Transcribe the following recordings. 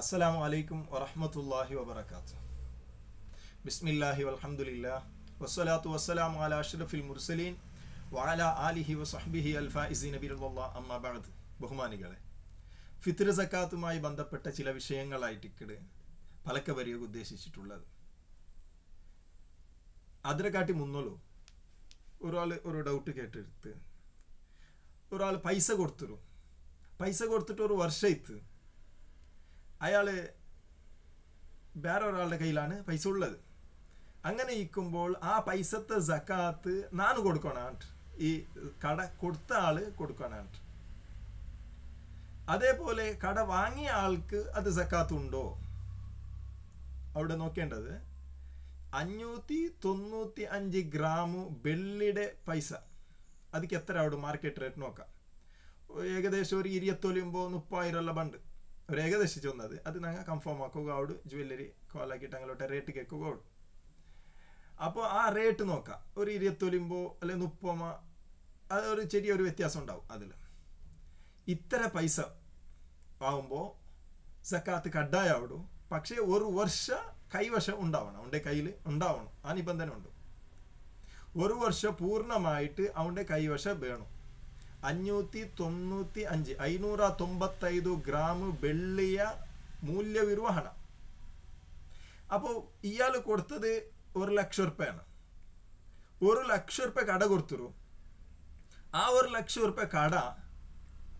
അസ്സലാമു അലൈക്കും വറഹമത്തല്ലാഹി വബർക്കാത്ത് ബിസ്മില്ലാഹി വലഹമുല്ല വസ്സലാത്തു വസ്സലാം അല അഷ്റഫിൽ മുർസലീൻ വാല ആലിഹി വസഹ്ബിഹി അൽഫാഇസി നബി അമ്മാബാദ് ബഹുമാനികളെ ഫിത്ർ സക്കാത്തുമായി ബന്ധപ്പെട്ട ചില വിഷയങ്ങളായിട്ട് ഇക്കട് പലക്ക വരിക ഉദ്ദേശിച്ചിട്ടുള്ളത് അതിനെക്കാട്ടി മുന്നോളൂ ഒരാൾ ഒരു ഡൗട്ട് കേട്ടെടുത്ത് ഒരാൾ പൈസ കൊടുത്തിരും പൈസ കൊടുത്തിട്ട് ഒരു വർഷം അയാൾ വേറെ ഒരാളുടെ കയ്യിലാണ് പൈസ ഉള്ളത് അങ്ങനെ ഇരിക്കുമ്പോൾ ആ പൈസത്തെ സക്കാത്ത് ഞാൻ കൊടുക്കണം ഈ കട കൊടുത്ത ആള് കൊടുക്കണം അതേപോലെ കട വാങ്ങിയ ആൾക്ക് അത് സക്കാത്ത് ഉണ്ടോ അവിടെ നോക്കേണ്ടത് അഞ്ഞൂറ്റി തൊണ്ണൂറ്റി അഞ്ച് ഗ്രാം വെള്ളിയുടെ പൈസ അതിക്ക് എത്ര അവിടെ മാർക്കറ്റ് റേറ്റ് നോക്കാം ഏകദേശം ഒരു ഇരുപത്തൊലിയുമ്പോൾ മുപ്പായിരം ഉള്ള ബണ്ട് ಅವ್ರು ಏಕದರ್ಶಿಸಿ ಒಂದದು ಅದು ನಂಗೆ ಕನ್ಫರ್ಮ್ ಹಾಕೋಗ ಅವಡು ಜ್ಯುವೆಲ್ಲರಿ ಕಾಲ್ ಹಾಕಿಟ್ಟು ಅಂಗಲೋಟ ರೇಟ್ അപ്പോൾ ആ റേറ്റ് നോക്കാം ഒരു ഇരുപത്തൊലിമ്പോ അല്ലെങ്കിൽ മുപ്പമ അത് ഒരു ചെറിയൊരു വ്യത്യാസം ഉണ്ടാവും അതിൽ ഇത്ര പൈസ ആവുമ്പോൾ സക്കാത്ത് കഡായാവിടും പക്ഷേ ഒരു വർഷ കൈവശം ഉണ്ടാവണം അവൻ്റെ കയ്യിൽ ഉണ്ടാവണം ആ നിബന്ധന ഉണ്ട് ഒരു വർഷം പൂർണ്ണമായിട്ട് അവൻ്റെ കൈവശം വേണം അഞ്ഞൂറ്റി തൊണ്ണൂറ്റി അഞ്ച് ಐನೂರ തൊമ്പത്തൈതു ಗ್ರಾಮ್ വെള്ളിയ മൂല്യവിരുവ ഹണ അപ്പോൾ ഇയാൾ കൊടുത്തത് ഒരു ലക്ഷം റുപ്യാണ് ഒരു ലക്ഷം റുപ്യ കട കൊടുത്തു ആ ഒരു ലക്ഷം റുപ്യ കട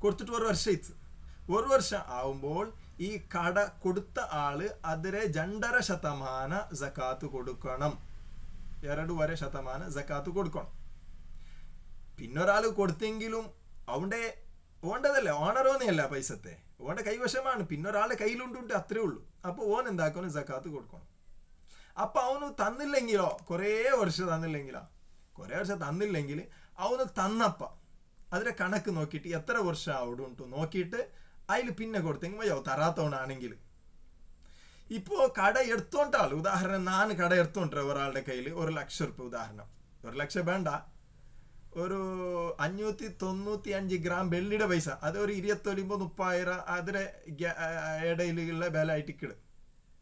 കൊടുത്തിട്ട് ഒരു വർഷം ഇത് ഒരു വർഷം ആവുമ്പോൾ ഈ കട കൊടുത്ത ആള് അതിരെ രണ്ടര ശതമാന ജക്കാത്ത് കൊടുക്കണം എരടുവരെ ശതമാന ജക്കാത്ത് കൊടുക്കണം പിന്നൊരാൾ കൊടുത്തെങ്കിലും അവൻ്റെ ഓണ്ടതല്ലേ ഓണറോന്നെയല്ല പൈസത്തെ ഓൻ്റെ കൈവശമാണ് പിന്നൊരാളുടെ കയ്യിലുണ്ടുണ്ട് അത്രേ ഉള്ളൂ അപ്പോൾ ഓൻ എന്താക്കണം സക്കാത്ത് കൊടുക്കണം അപ്പോൾ അവന് തന്നില്ലെങ്കിലോ കുറേ വർഷം തന്നില്ലെങ്കിലോ കുറേ വർഷം തന്നില്ലെങ്കിൽ അവന് തന്നപ്പ അതിൻ്റെ കണക്ക് നോക്കിയിട്ട് എത്ര വർഷം അവിടെ ഉണ്ട് നോക്കിയിട്ട് അതിൽ പിന്നെ കൊടുത്തെങ്കിൽ മയ്യോ തരാത്തവണാണെങ്കിൽ ഇപ്പോൾ കട എടുത്തോണ്ടാൾ ഉദാഹരണം നാന് കട എടുത്തോണ്ട് ഒരാളുടെ കയ്യിൽ ഒരു ലക്ഷം റുപ്യ ഉദാഹരണം ഒരു ലക്ഷം വേണ്ട ഒരു അഞ്ഞൂറ്റി തൊണ്ണൂറ്റി അഞ്ച് ഗ്രാം വെള്ളിയുടെ പൈസ അത് ഒരു ഇരുപത്തൊലിമ്പോ മുപ്പായിരം അതിലെ ഇടയിലുള്ള വില ഇട്ടിക്കിട്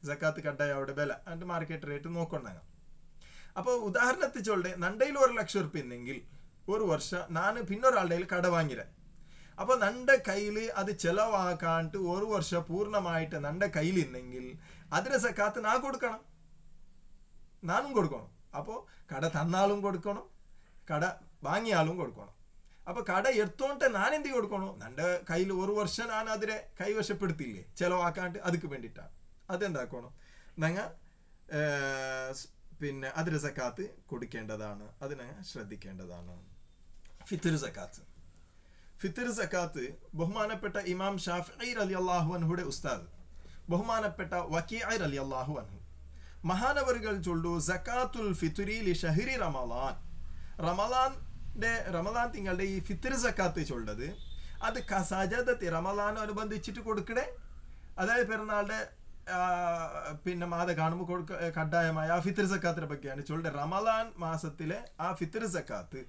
ജക്കാത്ത് കട്ടായ അവിടെ വില അതിൻ്റെ മാർക്കറ്റ് റേറ്റ് നോക്കൊണ്ടാങ്ങ അപ്പോൾ ഉദാഹരണത്തിച്ചോളുടെ നണ്ടയിൽ ഒരു ലക്ഷം ഉറുപ്പ്യ ഉണ്ടെങ്കിൽ ഒരു വർഷം ഞാൻ പിന്നൊരാളുടെ കട വാങ്ങിരേ അപ്പോൾ നണ്ട കയ്യിൽ അത് ചിലവാക്കാണ്ട് ഒരു വർഷം പൂർണ്ണമായിട്ട് കയ്യിൽ കയ്യിലില്ലെങ്കിൽ അതിന് സക്കാത്ത് ഞാൻ കൊടുക്കണം നാനും കൊടുക്കണം അപ്പോൾ കട തന്നാലും കൊടുക്കണം കട വാങ്ങിയാലും കൊടുക്കണം അപ്പൊ കട എടുത്തോണ്ട് ഞാൻ എന്ത് കൊടുക്കണോ എൻ്റെ കയ്യിൽ ഒരു വർഷം ഞാൻ അതിനെ കൈവശപ്പെടുത്തില്ലേ ചെലവാക്കാണ്ട് അതുക്ക് വേണ്ടിയിട്ടാണ് അതെന്താക്കണം ഞങ്ങൾ പിന്നെ അതിര സക്കാത്ത് കൊടുക്കേണ്ടതാണ് അതിനെ ശ്രദ്ധിക്കേണ്ടതാണ് ഫിത്തിർ സക്കാത്ത് ഫിത്തിർ സക്കാത്ത് ബഹുമാനപ്പെട്ട ഇമാം ഷാഫ് അലി അള്ളാഹു അൻഹുടെ ഉസ്താദ് ബഹുമാനപ്പെട്ട വക്കി അലി അള്ളാഹു അൻഹു മഹാനവറുകൾ ചൊല്ലു സക്കാത്തുൽ ഫിത്തുരി ലി ഷഹരി റമലാൻ റമലാൻ റമദാൻ തിങ്കളുടെ ഈ ഫിത്തർ സക്കാത്ത് ചൊല്ലത് അത് റമദാൻ അനുബന്ധിച്ചിട്ട് കൊടുക്കണേ അതായത് പിറന്നാളുടെ പിന്നെ മാത കാണുമ്പോൾ കൊടുക്ക കഡായമായ ആ ഫിത്തർ സക്കാത്തിനെ പറ്റിയാണ് ചൊല്ലുക റമദാൻ മാസത്തിലെ ആ ഫിത്തർ സക്കാത്ത്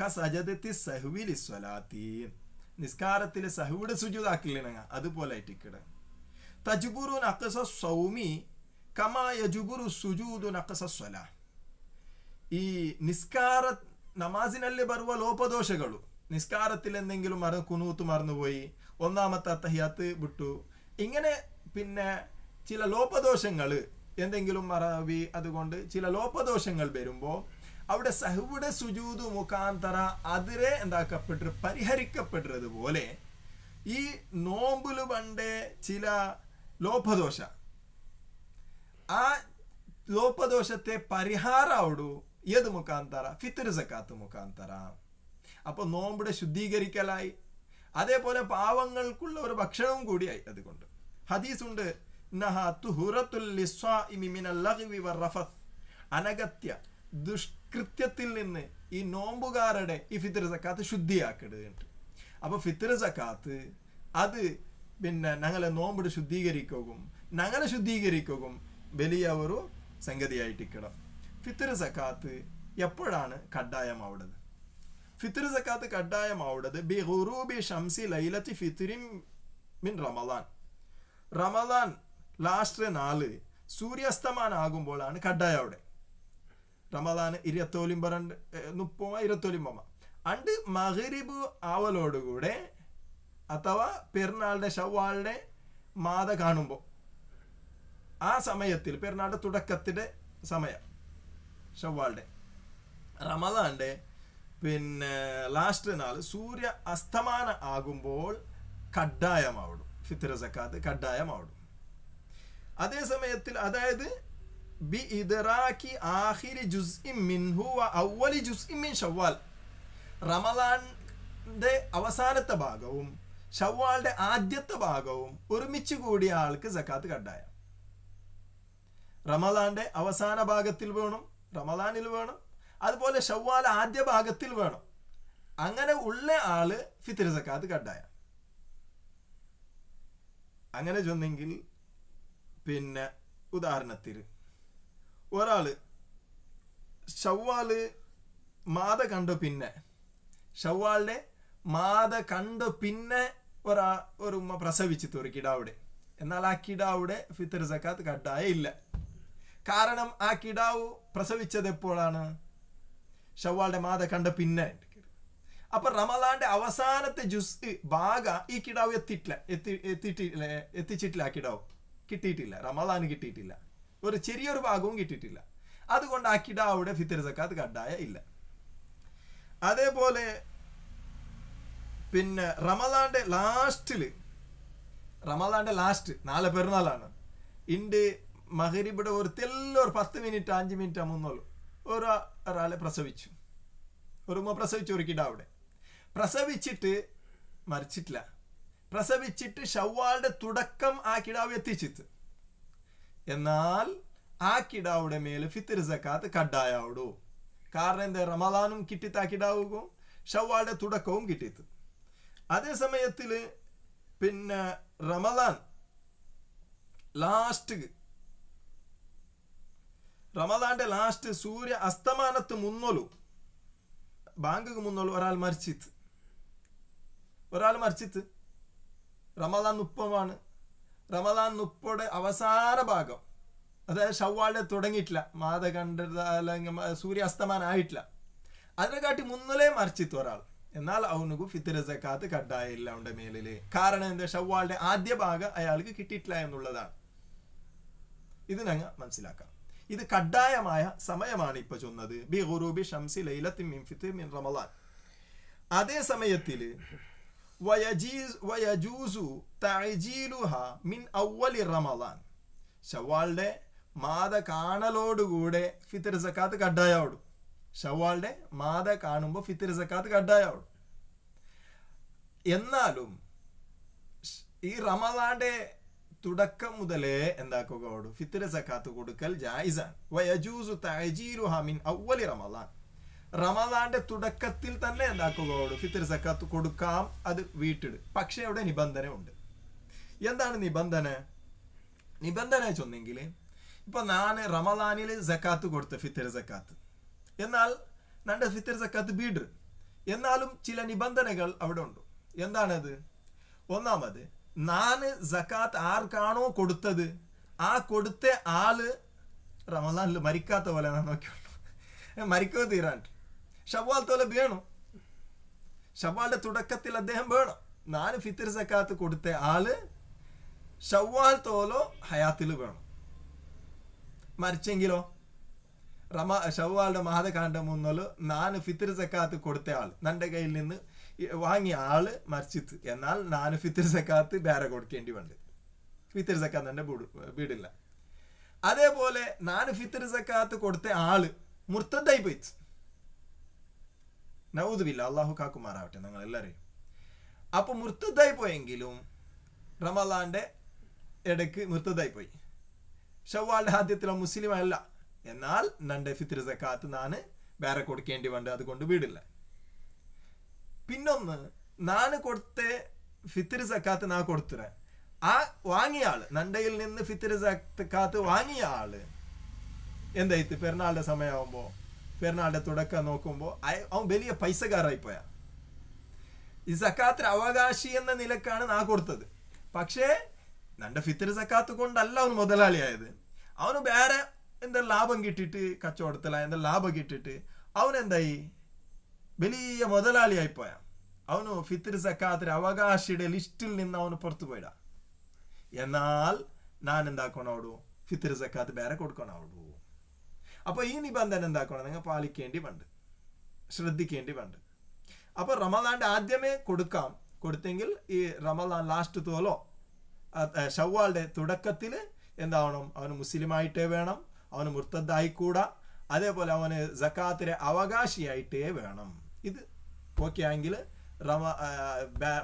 കസജദത്തി സഹുവിൽ സ്വലാത്തി നിസ്കാരത്തിലെ സഹുവിടെ സുജുതാക്കില്ലേണ അതുപോലെ ആയിട്ടിക്കട തജുബുറു നക്കസ സൗമി കമാ യജുബുറു സുജൂദു നക്കസ സ്വല ഈ നിസ്കാര നമാസിನಲ್ಲಿ ಬರುವ നിസ്കാരത്തിൽ എന്തെങ്കിലും മറ കുനൂത്ത് മറന്നുപോയി ഒന്നാമത്തെ അത്തഹിയാത്ത് വിട്ടു ഇങ്ങനെ പിന്നെ ചില ലോപദോഷങ്ങൾ എന്തെങ്കിലും മറവി അതുകൊണ്ട് ചില ലോപദോഷങ്ങൾ വരുമ്പോൾ അവിടെ സഹുവിടെ സുജൂത് മുഖാന്തര അതിരെ എന്താക്കപ്പെട്ടു പരിഹരിക്കപ്പെടുന്നത് പോലെ ഈ നോമ്പില് പണ്ടേ ചില ലോപദോഷ ആ ലോപദോഷത്തെ പരിഹാരാവിടൂ ഏത് മുഖാന്തര ಫಿತರ್ ಜಕಾತ್ മുഖാന്തര അപ്പോൾ നോമ്പിടെ ശുദ്ധീകരിക്കലായി അതേപോലെ പാവങ്ങൾക്കുള്ള ഒരു ഭക്ഷണവും കൂടിയായി അതുകൊണ്ട് ഹദീസ് ഉണ്ട് അനഗത്യ ദുഷ്കൃത്യത്തിൽ നിന്ന് ഈ നോമ്പുകാരുടെ ഈ ഫിത്തർ സക്കാത്ത് ശുദ്ധിയാക്കിടുന്നുണ്ട് അപ്പോൾ ഫിത്തർ സക്കാത്ത് അത് പിന്നെ ഞങ്ങളെ നോമ്പിടെ ശുദ്ധീകരിക്കുകയും ഞങ്ങളെ ശുദ്ധീകരിക്കും വലിയ ഒരു സംഗതിയായിട്ടിക്കണം ഫിത്തർ സക്കാത്ത് എപ്പോഴാണ് കഡ്ഡായമാവുന്നത് ഫിത്തർ സക്കാത്ത് കഡ്ഡായമാവുന്നത് ബി ഹുറൂബി ഷംസി ലൈലത്തി ഫിത്തിരിം മിൻ റമദാൻ റമദാൻ ലാസ്റ്റ് നാല് സൂര്യാസ്തമാനാകുമ്പോഴാണ് കഡ്ഡായ അവിടെ റമദാൻ ഇരുപത്തോലിമ്പ രണ്ട് മുപ്പമ ഇരുപത്തോലിമ്പമ അണ്ട് മഹരിബ് ആവലോടുകൂടെ അഥവാ പെരുന്നാളുടെ ഷവ്വാളുടെ മാത കാണുമ്പോൾ ആ സമയത്തിൽ പെരുന്നാളുടെ തുടക്കത്തിൻ്റെ സമയം ഷവ്വാൾ ഡേ റമദാൻ ഡേ പിന്നെ ലാസ്റ്റ് നാൾ സൂര്യ അസ്തമാന ആകുമ്പോൾ കഡ്ഡായമാവിടും ഫിത്തിര സക്കാത്ത് കഡ്ഡായമാവിടും അതേ സമയത്തിൽ അതായത് ബി ഇതറാക്കി ആഹിരി ജുസ്ഇം മിൻഹു ഔവലി ജുസ്ഇം മിൻ ഷവ്വാൽ റമദാൻ്റെ അവസാനത്തെ ഭാഗവും ഷവ്വാളുടെ ആദ്യത്തെ ഭാഗവും ഒരുമിച്ച് കൂടിയ ആൾക്ക് സക്കാത്ത് കഡ്ഡായ റമദാന്റെ അവസാന ഭാഗത്തിൽ വേണം റമദാനിൽ വേണം അതുപോലെ ഷവ്വാൽ ആദ്യ ഭാഗത്തിൽ വേണം അങ്ങനെ ഉള്ള ആള് ഫിത്തിർ സക്കാത്ത് കട്ടായ അങ്ങനെ ചെന്നെങ്കിൽ പിന്നെ ഉദാഹരണത്തിന് ഒരാള് ഷവ്വാല് മാത കണ്ട പിന്നെ ഷവ്വാളുടെ മാത കണ്ട പിന്നെ ഒരാ ഒരു ഉമ്മ പ്രസവിച്ചു ഒരു കിടാവിടെ എന്നാൽ ആ കിടാവിടെ ഫിത്തർ സക്കാത്ത് കട്ടായ ഇല്ല കാരണം ആ കിടാവ് പ്രസവിച്ചത് എപ്പോഴാണ് ഷവ്വാളുടെ മാത കണ്ട പിന്നെ അപ്പൊ റമദാന്റെ അവസാനത്തെ ജുസ് ബാഗ ഈ കിടാവ് എത്തിയിട്ടില്ല എത്തി എത്തിയിട്ടില്ല എത്തിച്ചിട്ടില്ല ആ കിടാവ് കിട്ടിയിട്ടില്ല റമദാന് കിട്ടിയിട്ടില്ല ഒരു ചെറിയൊരു ഭാഗവും കിട്ടിയിട്ടില്ല അതുകൊണ്ട് ആ കിടാവിടെ ഫിത്തർ സക്കാത്ത് കണ്ടായ ഇല്ല അതേപോലെ പിന്നെ റമദാന്റെ ലാസ്റ്റില് റമദാന്റെ ലാസ്റ്റ് നാളെ പെരുന്നാളാണ് ഇണ്ട് മഹരിബിടെ ഒരുത്തെല്ലാം ഒരു പത്ത് മിനിറ്റ് അഞ്ച് മിനിറ്റ് മുന്നോളൂ ഒരു ഒരാളെ പ്രസവിച്ചു ഒരുമ പ്രസവിച്ചു ഒരു അവിടെ പ്രസവിച്ചിട്ട് മരിച്ചിട്ടില്ല പ്രസവിച്ചിട്ട് ഷവ്വാളുടെ തുടക്കം ആ കിടാവ് എത്തിച്ചിത്ത് എന്നാൽ ആ കിടാവുടെ മേൽ ഫിത്തിർ സക്കാത്ത് കഡായാവിടൂ കാരണം എന്താ റമദാനും കിട്ടിത്ത് ആ കിടാവുകയും ഷവ്വാളുടെ തുടക്കവും കിട്ടിത്ത് അതേ സമയത്തിൽ പിന്നെ റമദാൻ ലാസ്റ്റ് റമദാന്റെ ലാസ്റ്റ് സൂര്യ അസ്തമാനത്ത് മുന്നോലു ബാങ്കുക്ക് മുന്നോളൂ ഒരാൾ മരിച്ചിത്ത് ഒരാൾ മരിച്ചിത്ത് റമദാൻ നുപ്പമാണ് റമദാൻ നുപ്പയുടെ അവസാന ഭാഗം അതായത് ഷവ്വാളെ തുടങ്ങിയിട്ടില്ല മാത കണ്ട അല്ലെങ്കിൽ അസ്തമാനം ആയിട്ടില്ല അതിനെക്കാട്ടി മുന്നലേ മറിച്ചിത്തു ഒരാൾ എന്നാൽ അവനുക്ക് ഫിത്തിര സക്കാത്ത് കട്ടായില്ല അവൻ്റെ മേലിൽ കാരണം എന്താ ഷവ്വാളുടെ ആദ്യ ഭാഗം അയാൾക്ക് കിട്ടിയിട്ടില്ല എന്നുള്ളതാണ് ഇത് ഞങ്ങൾ മനസ്സിലാക്കാം ഇത് കഡായമായ സമയമാണ് ഇപ്പൊ ചൊന്നത് ബി ഹുറൂബി ഷംസി ലൈലത്തി മിൻഫിത്ത് മിൻ റമലാൻ അതേ സമയത്തിൽ വയജൂസു തഴജീലുഹ മിൻ ഔവലി റമലാൻ ഷവാളുടെ മാത കാണലോടുകൂടെ ഫിത്തർ സക്കാത്ത് കഡായാവിടും ഷവാളുടെ മാത കാണുമ്പോൾ ഫിത്തർ സക്കാത്ത് കഡായാവിടും എന്നാലും ഈ റമലാന്റെ തുടക്കം മുതലേ എന്താക്കുക ഓടും ഫിത്തിര സക്കാത്ത് കൊടുക്കൽ ജായിസാണ് റമദാന്റെ തുടക്കത്തിൽ തന്നെ എന്താക്കുക ഓടും ഫിത്തിര സക്കാത്ത് കൊടുക്കാം അത് വീട്ടിട് പക്ഷേ അവിടെ നിബന്ധന ഉണ്ട് എന്താണ് നിബന്ധന നിബന്ധന വെച്ചൊന്നെങ്കിൽ ഇപ്പൊ ഞാൻ റമദാനിൽ സക്കാത്ത് കൊടുത്ത ഫിത്തിർ സക്കാത്ത് എന്നാൽ നൻ്റെ ഫിത്തിർ സക്കാത്ത് വീട് എന്നാലും ചില നിബന്ധനകൾ അവിടെ ഉണ്ട് എന്താണത് ഒന്നാമത് നാല് സക്കാത്ത് ആർക്കാണോ കൊടുത്തത് ആ കൊടുത്ത ആള് റമദാനിൽ മരിക്കാത്ത പോലെ ഞാൻ നോക്കിയുള്ളൂ മരിക്കുക തീരാണ്ട് ഷവാൽ തോലെ വേണം ഷവാലിന്റെ തുടക്കത്തിൽ അദ്ദേഹം വേണം നാല് ഫിത്തിർ സക്കാത്ത് കൊടുത്ത ആള് ഷവാൽ തോലോ ഹയാത്തിൽ വേണം മരിച്ചെങ്കിലോ റമ ഷവാലിന്റെ മാതകാന്ഡം ഒന്നോല് നാല് ഫിത്തിർ സക്കാത്ത് കൊടുത്ത ആൾ നന്റെ കയ്യിൽ നിന്ന് വാങ്ങിയ ആള് മരിച്ചിത്ത് എന്നാൽ നാന് ഫിത്തർ സക്കാത്ത് ബേറെ കൊടുക്കേണ്ടി വേണ്ട ഫിത്തർ സക്കാത്ത് എൻ്റെ വീടില്ല അതേപോലെ നാന് ഫിത്തർ സക്കാത്ത് കൊടുത്ത ആള് മുർത്തായി പോയി നൗദുബില്ല അള്ളാഹു കാക്കുമാറാവട്ടെ നിങ്ങൾ എല്ലാവരെയും അപ്പോൾ മുർത്തായി പോയെങ്കിലും റമലാന്റെ ഇടയ്ക്ക് മുർത്തദ്ദായി പോയി ഷവാളുടെ ആദ്യത്തിലോ മുസ്ലിം അല്ല എന്നാൽ നന്റെ ഫിത്തർ സക്കാത്ത് നാന് വേറെ കൊടുക്കേണ്ടി വേണ്ട അതുകൊണ്ട് വീടില്ല പിന്നൊന്ന് നാന് കൊടുത്ത ഫിത്തിർ സക്കാത്ത് നാ കൊടുത്തിറ ആ വാങ്ങിയ ആള് നണ്ടയിൽ നിന്ന് ഫിത്തിർ സക്കാത്ത് വാങ്ങിയ ആള് എന്തായിട്ട് പെരുന്നാളുടെ സമയമാകുമ്പോ പെരുന്നാളുടെ തുടക്കം നോക്കുമ്പോൾ അവൻ വലിയ പൈസക്കാരായി പോയാ ഈ സക്കാത്ത് അവകാശി എന്ന നിലക്കാണ് നാ കൊടുത്തത് പക്ഷേ നന്റെ ഫിത്തിർ സക്കാത്ത് കൊണ്ടല്ല അവൻ മുതലാളിയായത് അവന് വേറെ എന്താ ലാഭം കിട്ടിയിട്ട് കച്ചവടത്തിലായ എന്താ ലാഭം കിട്ടിയിട്ട് അവനെന്തായി വലിയ ആയിപ്പോയാ അവನು ഫിത്തിർ സക്കാത്തിന് അവകാശിയുടെ ലിസ്റ്റിൽ നിന്ന് അവന് പുറത്തു പോയിട എന്നാൽ ഞാൻ എന്താക്കണം അവിടെ ഫിത്തിർ സക്കാത്ത് വേറെ കൊടുക്കണം അവിടെ അപ്പോൾ ഈ നിബന്ധന എന്താക്കണം നിങ്ങൾ പാലിക്കേണ്ടി വേണ്ട ശ്രദ്ധിക്കേണ്ടി വേണ്ട അപ്പോൾ റമദാന്റെ ആദ്യമേ കൊടുക്കാം കൊടുത്തെങ്കിൽ ഈ റമദാൻ ലാസ്റ്റ് തോലോ ഷവ്വാളുടെ തുടക്കത്തിൽ എന്താവണം അവന് മുസ്ലിമായിട്ടേ വേണം അവന് മുർത്തദ്ദായിക്കൂടാ അതേപോലെ അവന് ജക്കാത്തിലെ അവകാശിയായിട്ടേ വേണം ഇത് പോക്കിയാണെങ്കിൽ റമ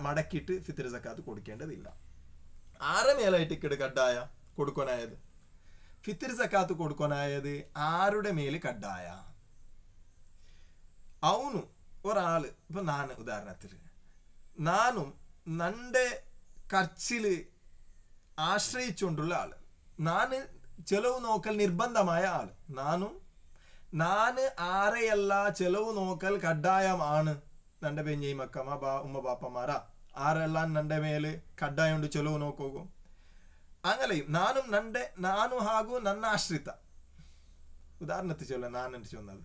മടക്കിയിട്ട് ഫിത്തിർ സക്കാത്ത് കൊടുക്കേണ്ടതില്ല ആരെ മേലായിട്ട് ഇക്കട് കഡായ കൊടുക്കാനായത് ഫിത്തിർ സക്കാത്ത് കൊടുക്കാനായത് ആരുടെ മേല് കഡായ അവനു ഒരാള് ഇപ്പൊ നാന് ഉദാഹരണത്തിൽ നാനും നന്റെ കർച്ചില് ആശ്രയിച്ചുകൊണ്ടുള്ള ആള് നാന് ചെലവ് നോക്കൽ നിർബന്ധമായ ആള് നാനും നാന് ആരെയല്ല ചെലവ് നോക്കൽ കഡ്ഡായമാണ് നന്റെ പെഞ്ഞി മക്കമ്മ ബാ ഉമ്മ ബാപ്പമാരാ ആരെല്ലാം നന്റെ മേല് കಡ್ಡಾಯ ചെലവ് ನೋಕೋಗು അങ്ങലെയും നാനും നന്റെ നാനു ഹാഗു നന്ന ആശ്രിത ഉദാഹരണത്തിൽ ചൊല്ല നാൻ എന്ന് ചൊന്നത്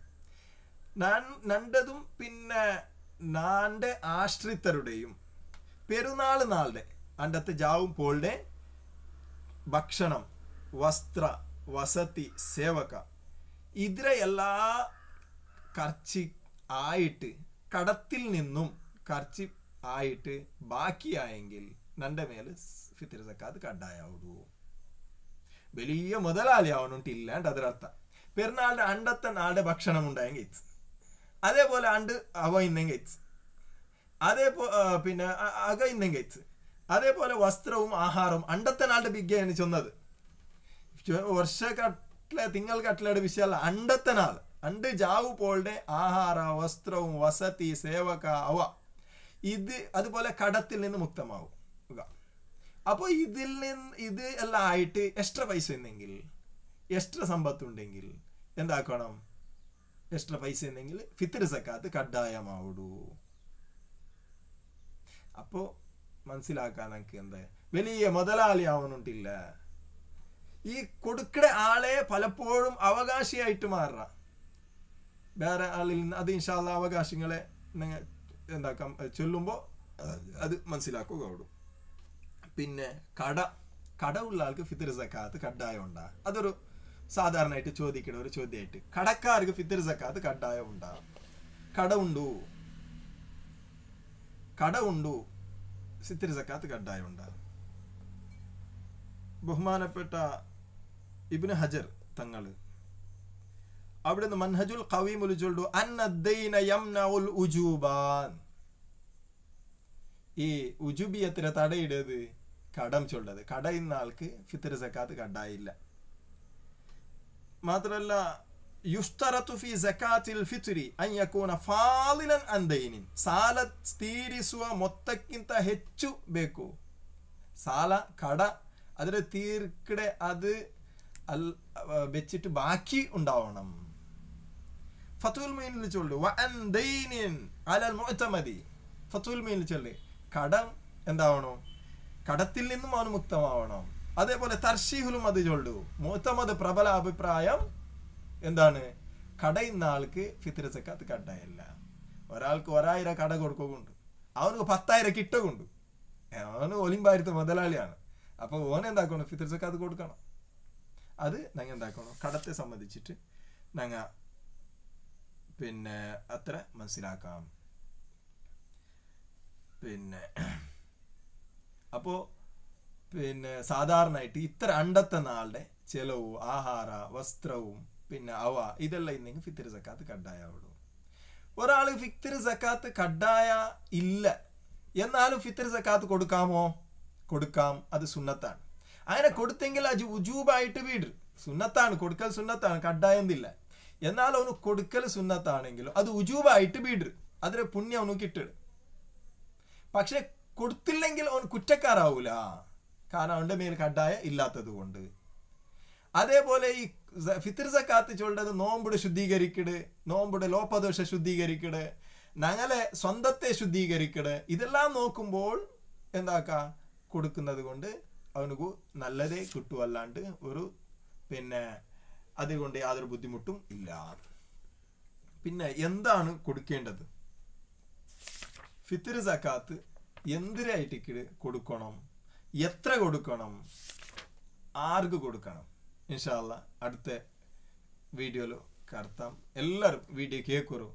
നണ്ടതും പിന്നെ നാന്റെ ആശ്രിതരുടെയും പെരുന്നാൾ നാളുടെ അണ്ടത്തെ ജാവും പോളുടെ ഭക്ഷണം വസ്ത്ര വസതി സേവക ഇതിലെ എല്ലാ കർച്ചി ആയിട്ട് കടത്തിൽ നിന്നും കർച്ചി ആയിട്ട് ബാക്കിയായെങ്കിൽ നന്റെ മേൽ ഫിത്തിർ സക്കാത്ത് കണ്ടായാവുള്ളൂ വലിയ മുതലാളിയാവണോട്ട് ഇല്ലാണ്ട് അതിലർത്ഥം പെരുന്നാളുടെ അണ്ടത്തെ നാളുടെ ഭക്ഷണം ഉണ്ടായെങ്കിൽ ഇറ്റ്സ് അതേപോലെ അണ്ട് അവ ഇന്നെങ്കിൽ ഇറ്റ്സ് അതേപോലെ പിന്നെ അക ഇന്നെങ്കിൽ ഇറ്റ്സ് അതേപോലെ വസ്ത്രവും ആഹാരവും അണ്ടത്തെ നാളുടെ ബിഗ്ഗയാണ് ചെന്നത് വർഷ అట్లా తింగలకి అట్లాడు విషయాలు അണ്ടത്തനാൾ അണ്ട് ജാവു പോളുടെ ആഹാര വസ്ത്രവും വസതി സേവക അവ ഇത് അതുപോലെ കടത്തിൽ നിന്ന് മുക്തമാവുക അപ്പോൾ ഇതിൽ നിന്ന് ഇത് എല്ലാം ആയിട്ട് എക്സ്ട്രാ പൈസ ഉണ്ടെങ്കിൽ എക്സ്ട്രാ സമ്പത്തുണ്ടെങ്കിൽ എന്താക്കണം എക്സ്ട്രാ പൈസ ഉണ്ടെങ്കിൽ ഫിത്തിരി സക്കാത്ത് കഡായമാവടൂ അപ്പോൾ മനസ്സിലാക്കാൻ നമുക്ക് എന്താ വലിയ മുതലാളി ആവണുണ്ടില്ല ഈ കൊടുക്കുന്ന ആളെ പലപ്പോഴും അവകാശിയായിട്ട് മാറുക വേറെ ആളിൽ നിന്ന് അത് ഇൻഷാല്ല അവകാശങ്ങളെ നിങ്ങൾ എന്താക്കാം ചൊല്ലുമ്പോൾ അത് മനസ്സിലാക്കുക കൂടും പിന്നെ കട കട ഉള്ള ആൾക്ക് ഫിത്തർ സക്കാത്ത് കഡ്ഡായം ഉണ്ടാകും അതൊരു സാധാരണയായിട്ട് ചോദിക്കണ ഒരു ചോദ്യമായിട്ട് കടക്കാർക്ക് ഫിത്തർ സക്കാത്ത് കഡ്ഡായം ഉണ്ടാകും കട ഉണ്ടോ കട ഉണ്ടോ ഫിത്തർ സക്കാത്ത് കഡ്ഡായം ഉണ്ടാകും ബഹുമാനപ്പെട്ട ഇബ്നു ഹജർ തങ്ങൾ അവിടുന്ന് മൻഹജുൽ കവി മുലിച്ചുള്ളു അന്നദ്ദൈന ഉജൂബാൻ ഈ ഉജുബിയത്തിന് തടയിടത് കടം ചൊല്ലത് കടയുന്ന ആൾക്ക് ഫിത്തർ സക്കാത്ത് കടായില്ല മാത്രമല്ല യുഷ്തറത്തു ഫി സക്കാത്തിൽ ഫിത്രി അയ്യക്കൂന ഫാലിലൻ ಅಂದೈನಿ സാല ತೀರಿಸುವ മൊത്തക്കിന്ത ഹെച്ചു ಬೇಕು സാല കട ಅದರ തീർക്കടെ അത് അൽ വെച്ചിട്ട് ബാക്കി ഉണ്ടാവണം അലൽ ചൊല്ല് കടം എന്താവണോ കടത്തിൽ നിന്നും അവന് മുക്തമാവണം അതേപോലെ തർശീഹുലും അത് ചൊല്ലു മുത്തമത് പ്രബല അഭിപ്രായം എന്താണ് കട ഇന്ന ആൾക്ക് ഫിത്തിര സക്കാത്ത് കടയല്ല ഒരാൾക്ക് ഒരായിരം കട കൊടുക്കുകൊണ്ട് അവന് പത്തായിരം കിട്ടുകൊണ്ട് അവന് ഒലിമ്പായിരത്തെ മുതലാളിയാണ് അപ്പോൾ ഓനെന്താക്കണം എന്താക്കണം ഫിത്തിര സക്കാത്ത് കൊടുക്കണം അത് ഞങ്ങൾ എന്താക്കണം കടത്തെ സംബന്ധിച്ചിട്ട് ഞങ്ങൾ പിന്നെ അത്ര മനസ്സിലാക്കാം പിന്നെ അപ്പോൾ പിന്നെ സാധാരണയായിട്ട് ഇത്ര അണ്ടത്തെ നാളുടെ ചെലവ് ആഹാര വസ്ത്രവും പിന്നെ അവ ഇതെല്ലാം ഇന്നെങ്കിൽ ഫിത്തിർ സക്കാത്ത് കഡ്ഡായ ഒരാൾ ഫിത്തിർ സക്കാത്ത് കഡ്ഡായ ഇല്ല എന്നാലും ഫിത്തിർ സക്കാത്ത് കൊടുക്കാമോ കൊടുക്കാം അത് സുന്നത്താണ് അങ്ങനെ കൊടുത്തെങ്കിൽ അത് ഉജൂബായിട്ട് വീട് സുന്നത്താണ് കൊടുക്കൽ സുന്നത്താണ് കഡ്ഡായെന്നില്ല എന്നാൽ അവന് കൊടുക്കൽ സുന്നത്താണെങ്കിലും അത് ഉജൂബായിട്ട് വീട് അതിന് പുണ്യം അവന് കിട്ടും പക്ഷെ കൊടുത്തില്ലെങ്കിൽ അവൻ കുറ്റക്കാരാവൂല കാരണം അവൻ്റെ മേൽ കഡ്ഡായ ഇല്ലാത്തത് കൊണ്ട് അതേപോലെ ഈ ഫിത്തിർ കാത്ത് ചൊല്ലത് നോമ്പുടെ ശുദ്ധീകരിക്കട് നോമ്പുടെ ലോപദോഷ ശുദ്ധീകരിക്കട് ഞങ്ങളെ സ്വന്തത്തെ ശുദ്ധീകരിക്കട് ഇതെല്ലാം നോക്കുമ്പോൾ എന്താക്ക കൊടുക്കുന്നത് കൊണ്ട് അവനു നല്ലതേ കിട്ടുമല്ലാണ്ട് ഒരു പിന്നെ അതുകൊണ്ട് യാതൊരു ബുദ്ധിമുട്ടും ഇല്ല പിന്നെ എന്താണ് കൊടുക്കേണ്ടത് ഫിത്തിർ സക്കാത്ത് എന്തിനായിട്ട് കൊടുക്കണം എത്ര കൊടുക്കണം ആർക്ക് കൊടുക്കണം ഇൻഷാല്ല അടുത്ത വീഡിയോയിൽ കടത്താം എല്ലാവരും വീഡിയോ കേൾക്കുറു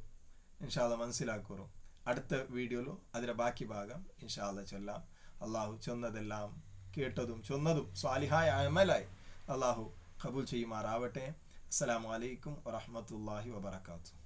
ഇൻഷാല്ല മനസ്സിലാക്കുറു അടുത്ത വീഡിയോയിലും അതിൻ്റെ ബാക്കി ഭാഗം ഇൻഷാല്ല ചൊല്ലാം അള്ളാഹു ചെന്നതെല്ലാം കേട്ടതും ചൊന്നതും സ്വാലിഹായ അമലായി അള്ളാഹു കബൂൽ ചെയ്യുമാറാവട്ടെ അസ്സാം വലൈക്കും വറഹമത്തല്ലാഹി വബർക്കാത്തു